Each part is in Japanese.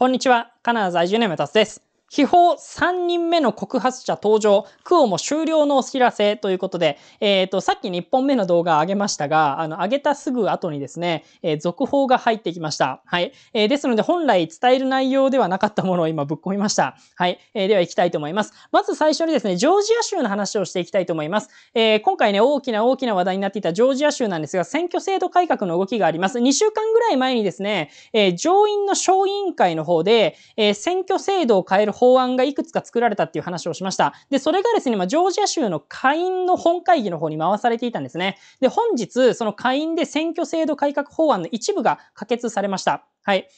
こんにちは。カナダ在住の山達です。秘宝3人目の告発者登場、クオも終了のお知らせということで、えっ、ー、と、さっき1本目の動画上げましたが、あの、上げたすぐ後にですね、えー、続報が入ってきました。はい。えー、ですので、本来伝える内容ではなかったものを今ぶっ込みました。はい。えでは行きたいと思います。まず最初にですね、ジョージア州の話をしていきたいと思います。え今回ね、大きな大きな話題になっていたジョージア州なんですが、選挙制度改革の動きがあります。2週間ぐらい前にですね、え上院の小委員会の方で、え選挙制度を変える法案がいくつか作られたっていう話をしました。で、それがですね、まあ、ジョージア州の下院の本会議の方に回されていたんですね。で、本日、その下院で選挙制度改革法案の一部が可決されました。はい。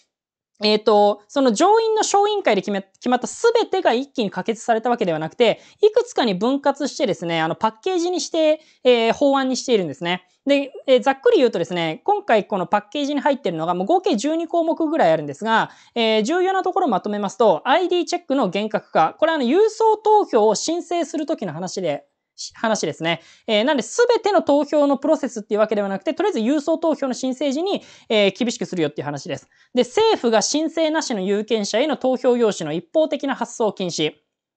えっ、ー、と、その上院の小委員会で決め決まった全てが一気に可決されたわけではなくて、いくつかに分割してですね、あのパッケージにして、えー、法案にしているんですね。で、えー、ざっくり言うとですね、今回このパッケージに入ってるのがもう合計12項目ぐらいあるんですが、えー、重要なところをまとめますと、ID チェックの厳格化。これはあの、郵送投票を申請するときの話で話ですね。えー、なんで、すべての投票のプロセスっていうわけではなくて、とりあえず郵送投票の申請時に、えー、厳しくするよっていう話です。で、政府が申請なしの有権者への投票用紙の一方的な発送禁止。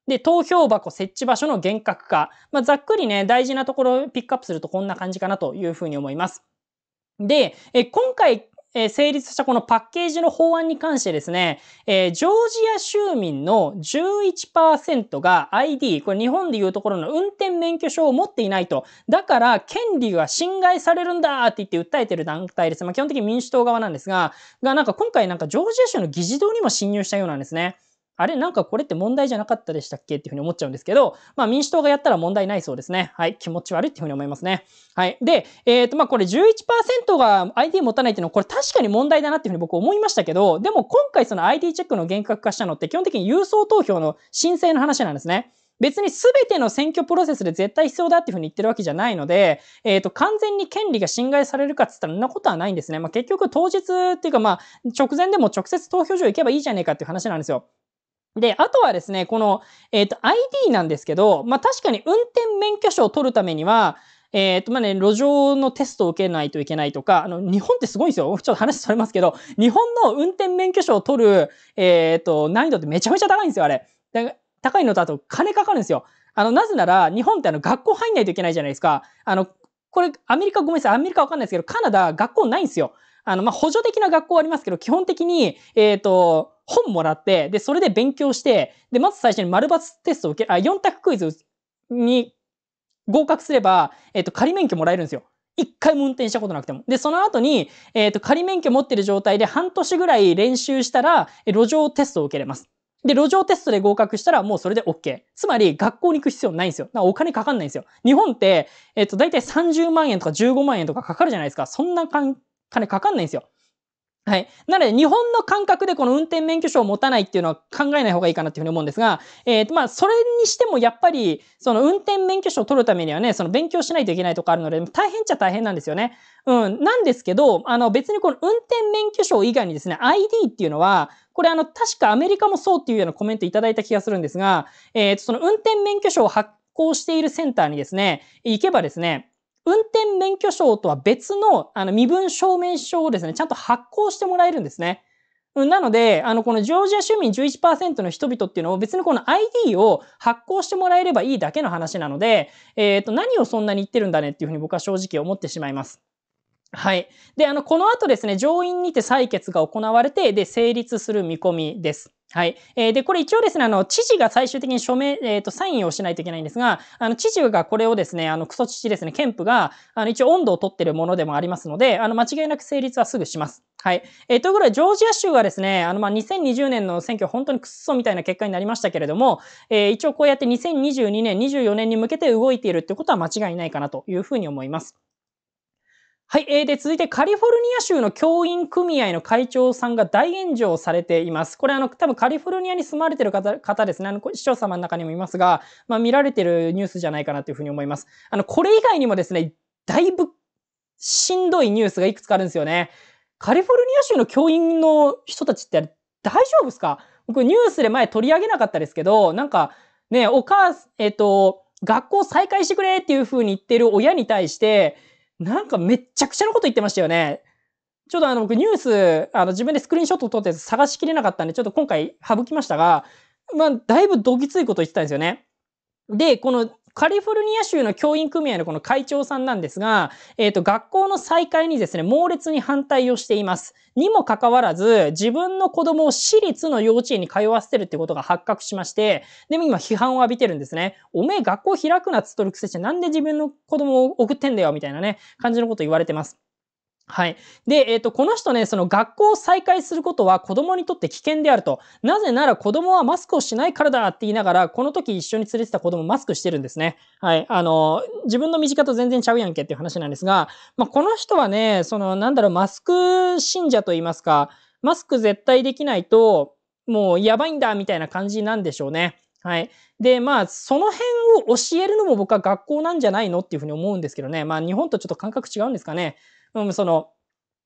で、投票箱設置場所の厳格化。まあ、ざっくりね、大事なところをピックアップするとこんな感じかなというふうに思います。で、え今回、え成立したこのパッケージの法案に関してですね、えー、ジョージア州民の11%が ID、これ日本でいうところの運転免許証を持っていないと。だから、権利が侵害されるんだって言って訴えてる団体です。まあ、基本的に民主党側なんですが、が、なんか今回なんかジョージア州の議事堂にも侵入したようなんですね。あれなんかこれって問題じゃなかったでしたっけっていうふうに思っちゃうんですけど、まあ民主党がやったら問題ないそうですね。はい。気持ち悪いっていうふうに思いますね。はい。で、えっ、ー、と、まあこれ11%が ID 持たないっていうのはこれ確かに問題だなっていうふうに僕思いましたけど、でも今回その ID チェックの厳格化したのって基本的に郵送投票の申請の話なんですね。別に全ての選挙プロセスで絶対必要だっていうふうに言ってるわけじゃないので、えっ、ー、と、完全に権利が侵害されるかっつったら、そんなことはないんですね。まあ、結局当日っていうか、まあ、直前でも直接投票所行けばいいじゃねえかっていう話なんですよ。で、あとはですね、この、えっ、ー、と、ID なんですけど、まあ、確かに運転免許証を取るためには、えっ、ー、と、まあね、路上のテストを受けないといけないとか、あの、日本ってすごいんですよ。ちょっと話それますけど、日本の運転免許証を取る、えっ、ー、と、難易度ってめちゃめちゃ高いんですよ、あれ。だ高いのとあと金かかるんですよ。あの、なぜなら、日本ってあの、学校入んないといけないじゃないですか。あの、これ、アメリカ、ごめんなさい、アメリカわかんないですけど、カナダ、学校ないんですよ。あの、まあ、補助的な学校ありますけど、基本的に、えっ、ー、と、本もらって、で、それで勉強して、で、まず最初に丸抜テストを受け、あ、4択クイズに合格すれば、えっ、ー、と、仮免許もらえるんですよ。一回も運転したことなくても。で、その後に、えっ、ー、と、仮免許持ってる状態で半年ぐらい練習したら、路上テストを受けれます。で、路上テストで合格したらもうそれで OK。つまり、学校に行く必要ないんですよ。お金かかんないんですよ。日本って、えっと、だいたい30万円とか15万円とかかかるじゃないですか。そんな金かかんないんですよ。はい。なので、日本の感覚でこの運転免許証を持たないっていうのは考えない方がいいかなっていうふうに思うんですが、えっ、ー、と、まあ、それにしてもやっぱり、その運転免許証を取るためにはね、その勉強しないといけないとかあるので、大変っちゃ大変なんですよね。うん。なんですけど、あの、別にこの運転免許証以外にですね、ID っていうのは、これあの、確かアメリカもそうっていうようなコメントいただいた気がするんですが、えー、その運転免許証を発行しているセンターにですね、行けばですね、運転免許証とは別のあの身分証明書をですね、ちゃんと発行してもらえるんですね。なので、あの、このジョージア州民11%の人々っていうのを別にこの ID を発行してもらえればいいだけの話なので、えっ、ー、と、何をそんなに言ってるんだねっていうふうに僕は正直思ってしまいます。はい。で、あの、この後ですね、上院にて採決が行われて、で、成立する見込みです。はい。えー、で、これ一応ですね、あの、知事が最終的に署名、えっ、ー、と、サインをしないといけないんですが、あの、知事がこれをですね、あの、クソ知事ですね、憲府が、あの、一応温度を取ってるものでもありますので、あの、間違いなく成立はすぐします。はい。えー、ということで、ジョージア州はですね、あの、まあ、2020年の選挙、本当にクソみたいな結果になりましたけれども、えー、一応こうやって2022年、24年に向けて動いているってことは間違いないかなというふうに思います。はい、えー、で続いてカリフォルニア州の教員組合の会長さんが大炎上されています。これあの多分カリフォルニアに住まれてる方方ですねあの、市長様の中にもいますが、まあ、見られてるニュースじゃないかなというふうに思います。あのこれ以外にもですね、だいぶしんどいニュースがいくつかあるんですよね。カリフォルニア州の教員の人たちって大丈夫ですか僕ニュースで前取り上げなかったですけど、なんかね、お母、えっ、ー、と、学校再開してくれっていう風に言ってる親に対して、なんかめっちゃくちゃなこと言ってましたよね。ちょっとあの僕ニュース、あの自分でスクリーンショット撮って探しきれなかったんで、ちょっと今回省きましたが、まあ、だいぶどぎついこと言ってたんですよね。で、このカリフォルニア州の教員組合のこの会長さんなんですが、えっ、ー、と、学校の再開にですね、猛烈に反対をしています。にもかかわらず、自分の子供を私立の幼稚園に通わせてるってことが発覚しまして、でも今批判を浴びてるんですね。おめえ学校開くなっつっとるくせして、なんで自分の子供を送ってんだよ、みたいなね、感じのこと言われてます。はい。で、えっ、ー、と、この人ね、その学校を再開することは子供にとって危険であると。なぜなら子供はマスクをしないからだって言いながら、この時一緒に連れてた子供マスクしてるんですね。はい。あの、自分の身近と全然ちゃうやんけっていう話なんですが、まあ、この人はね、その、なんだろう、マスク信者と言いますか、マスク絶対できないと、もうやばいんだみたいな感じなんでしょうね。はい。で、まあ、その辺を教えるのも僕は学校なんじゃないのっていうふうに思うんですけどね。まあ、日本とちょっと感覚違うんですかね。うん、その、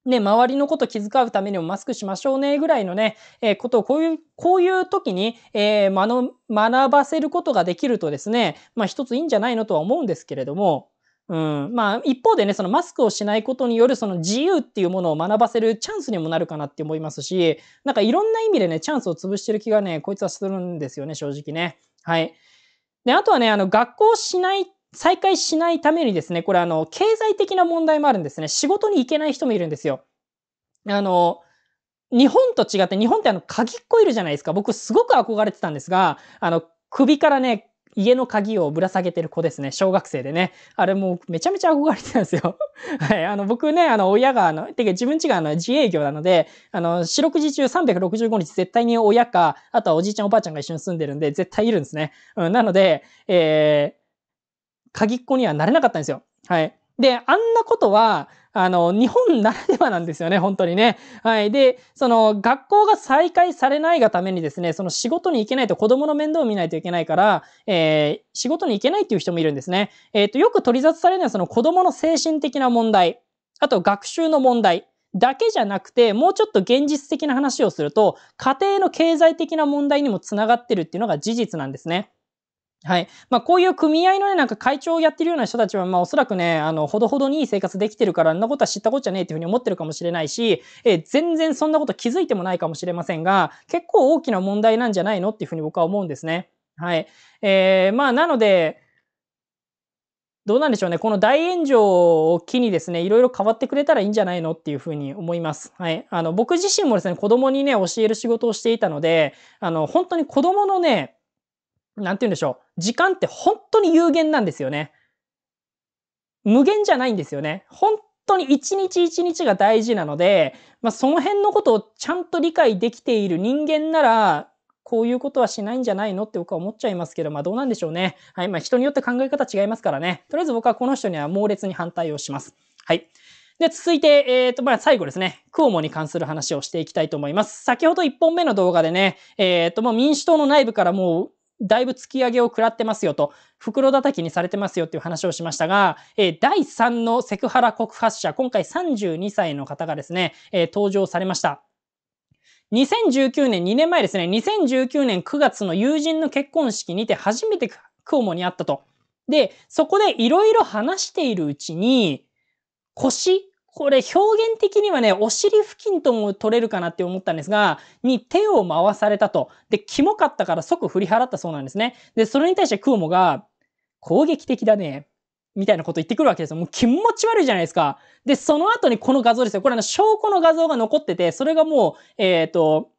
ね、周りのこと気遣うためにもマスクしましょうねぐらいのね、えー、ことをこういう、こういう時に、えー、まの、学ばせることができるとですね、まあ一ついいんじゃないのとは思うんですけれども、うん、まあ一方でね、そのマスクをしないことによるその自由っていうものを学ばせるチャンスにもなるかなって思いますし、なんかいろんな意味でね、チャンスを潰してる気がね、こいつはするんですよね、正直ね。はい。で、あとはね、あの、学校しないって再開しないためにですね、これあの、経済的な問題もあるんですね。仕事に行けない人もいるんですよ。あの、日本と違って、日本ってあの、鍵っこいるじゃないですか。僕すごく憧れてたんですが、あの、首からね、家の鍵をぶら下げてる子ですね。小学生でね。あれもうめちゃめちゃ憧れてたんですよ。はい。あの、僕ね、あの、親が、あの、てか自分家があの、自営業なので、あの、四六時中365日絶対に親か、あとはおじいちゃんおばあちゃんが一緒に住んでるんで、絶対いるんですね。うん、なので、えー、鍵っ子にはなれなかったんですよ。はい。で、あんなことは、あの、日本ならではなんですよね、本当にね。はい。で、その、学校が再開されないがためにですね、その仕事に行けないと子供の面倒を見ないといけないから、えー、仕事に行けないっていう人もいるんですね。えっ、ー、と、よく取り沙汰されるのは、その子供の精神的な問題、あと学習の問題。だけじゃなくて、もうちょっと現実的な話をすると、家庭の経済的な問題にもつながってるっていうのが事実なんですね。はい。まあ、こういう組合のね、なんか会長をやってるような人たちは、まあ、おそらくね、あの、ほどほどに生活できてるから、あんなことは知ったこっちゃねえっていうふうに思ってるかもしれないし、えー、全然そんなこと気づいてもないかもしれませんが、結構大きな問題なんじゃないのっていうふうに僕は思うんですね。はい。えー、まあ、なので、どうなんでしょうね。この大炎上を機にですね、いろいろ変わってくれたらいいんじゃないのっていうふうに思います。はい。あの、僕自身もですね、子供にね、教える仕事をしていたので、あの、本当に子供のね、なんて言うんでしょう。時間って本当に有限なんですよね。無限じゃないんですよね。本当に一日一日が大事なので、まあ、その辺のことをちゃんと理解できている人間なら、こういうことはしないんじゃないのって僕は思っちゃいますけど、まあどうなんでしょうね。はい。まあ人によって考え方違いますからね。とりあえず僕はこの人には猛烈に反対をします。はい。で、続いて、えっ、ー、と、まあ、最後ですね、クオモに関する話をしていきたいと思います。先ほど1本目の動画でね、えっ、ー、と、もう民主党の内部からもう、だいぶ突き上げを食らってますよと、袋叩きにされてますよっていう話をしましたが、えー、第3のセクハラ告発者、今回32歳の方がですね、えー、登場されました。2019年、2年前ですね、2019年9月の友人の結婚式にて初めてクオモに会ったと。で、そこでいろいろ話しているうちに、腰これ表現的にはね、お尻付近とも取れるかなって思ったんですが、に手を回されたと。で、キモかったから即振り払ったそうなんですね。で、それに対してクオモが、攻撃的だね。みたいなこと言ってくるわけですよ。もう気持ち悪いじゃないですか。で、その後にこの画像ですよ。これあの証拠の画像が残ってて、それがもう、えっ、ー、と、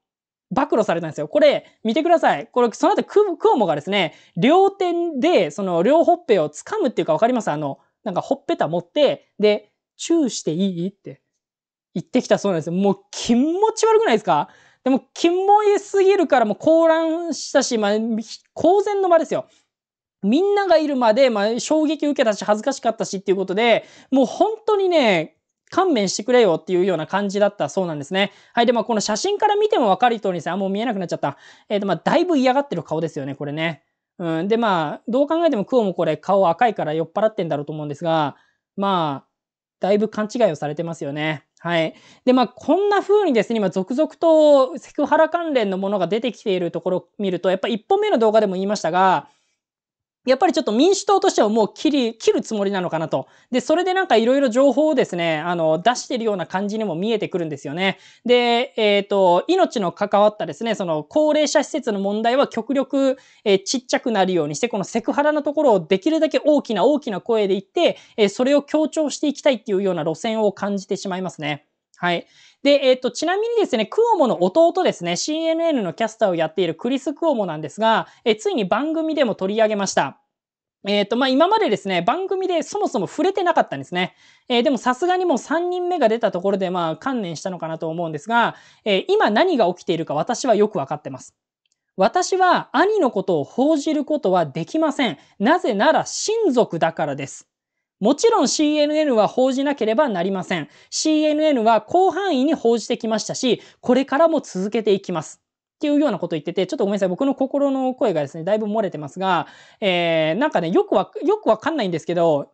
暴露されたんですよ。これ、見てください。これ、その後ク、クオモがですね、両手で、その両ほっぺを掴むっていうかわかりますあの、なんかほっぺた持って、で、チューしていいって言ってきたそうなんですよ。もう気持ち悪くないですかでも、気モいすぎるからもう混乱したし、まあ、公然の場ですよ。みんながいるまで、まあ、衝撃受けたし、恥ずかしかったしっていうことで、もう本当にね、勘弁してくれよっていうような感じだったそうなんですね。はい。で、まあ、この写真から見てもわかる通りですね。あ、もう見えなくなっちゃった。えっ、ー、と、まあ、だいぶ嫌がってる顔ですよね、これね。うん。で、まあ、どう考えてもクオもこれ顔赤いから酔っ払ってんだろうと思うんですが、まあ、だいぶ勘違いをされてますよね。はい。で、まあ、こんな風にですね、今、続々とセクハラ関連のものが出てきているところを見ると、やっぱ一本目の動画でも言いましたが、やっぱりちょっと民主党としてはもう切り、切るつもりなのかなと。で、それでなんかいろいろ情報をですね、あの、出してるような感じにも見えてくるんですよね。で、えっ、ー、と、命の関わったですね、その高齢者施設の問題は極力、えー、ちっちゃくなるようにして、このセクハラのところをできるだけ大きな大きな声で言って、えー、それを強調していきたいっていうような路線を感じてしまいますね。はい。で、えっ、ー、と、ちなみにですね、クオモの弟ですね、CNN のキャスターをやっているクリス・クオモなんですが、えー、ついに番組でも取り上げました。えっ、ー、と、まあ、今までですね、番組でそもそも触れてなかったんですね。えー、でもさすがにもう3人目が出たところで、まあ、観念したのかなと思うんですが、えー、今何が起きているか私はよくわかってます。私は兄のことを報じることはできません。なぜなら親族だからです。もちろん CNN は報じなければなりません。CNN は広範囲に報じてきましたし、これからも続けていきます。っていうようなこと言ってて、ちょっとごめんなさい。僕の心の声がですね、だいぶ漏れてますが、えー、なんかね、よくわ、よくわかんないんですけど、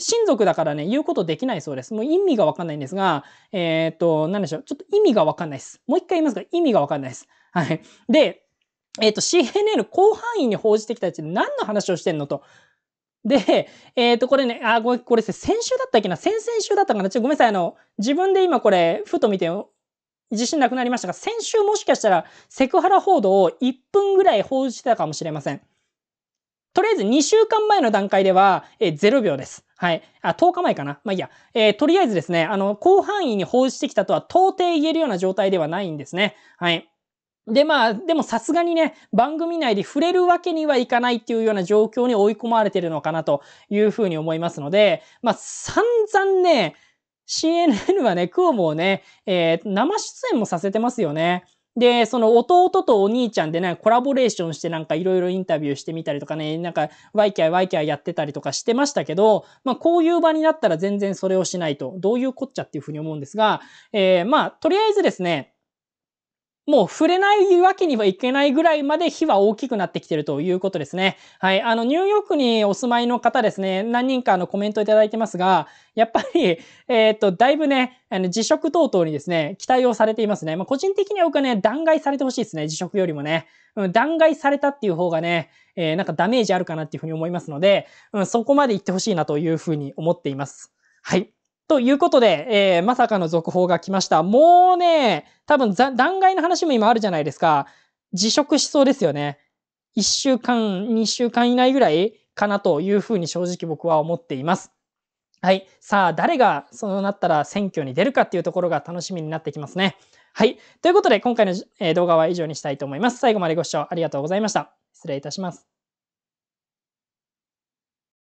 親族だからね、言うことできないそうです。もう意味がわかんないんですが、えー、っと、なんでしょう。ちょっと意味がわかんないです。もう一回言いますが、意味がわかんないです。はい。で、えっ、と、CNN 広範囲に報じてきたって何の話をしてんのと。で、えっ、ー、と、これね、あ、これ、これ先週だったっけな先々週だったかなちょっとごめんなさい。あの、自分で今これ、ふと見て、自信なくなりましたが、先週もしかしたらセクハラ報道を1分ぐらい報じてたかもしれません。とりあえず2週間前の段階では、え0秒です。はい。あ、10日前かな。まあ、いいや。えー、とりあえずですね、あの、広範囲に報じてきたとは到底言えるような状態ではないんですね。はい。で、まあ、でもさすがにね、番組内で触れるわけにはいかないっていうような状況に追い込まれてるのかなというふうに思いますので、まあ、散々ね、CNN はね、クオモをね、えー、生出演もさせてますよね。で、その弟とお兄ちゃんでね、コラボレーションしてなんかいろいろインタビューしてみたりとかね、なんかワイキャイワイキャイやってたりとかしてましたけど、まあこういう場になったら全然それをしないと、どういうこっちゃっていうふうに思うんですが、えー、まあとりあえずですね、もう触れないわけにはいけないぐらいまで火は大きくなってきてるということですね。はい。あの、ニューヨークにお住まいの方ですね、何人かのコメントいただいてますが、やっぱり、えー、っと、だいぶね、あの、辞職等々にですね、期待をされていますね。まあ、個人的には僕はね、弾劾されてほしいですね、辞職よりもね。うん、弾劾されたっていう方がね、えー、なんかダメージあるかなっていうふうに思いますので、うん、そこまで行ってほしいなというふうに思っています。はい。ということで、えー、まさかの続報が来ました。もうね、多分断崖の話も今あるじゃないですか。辞職しそうですよね。1週間、2週間以内ぐらいかなというふうに正直僕は思っています。はい。さあ、誰がそうなったら選挙に出るかっていうところが楽しみになってきますね。はい。ということで、今回の動画は以上にしたいと思います。最後までご視聴ありがとうございました。失礼いたします。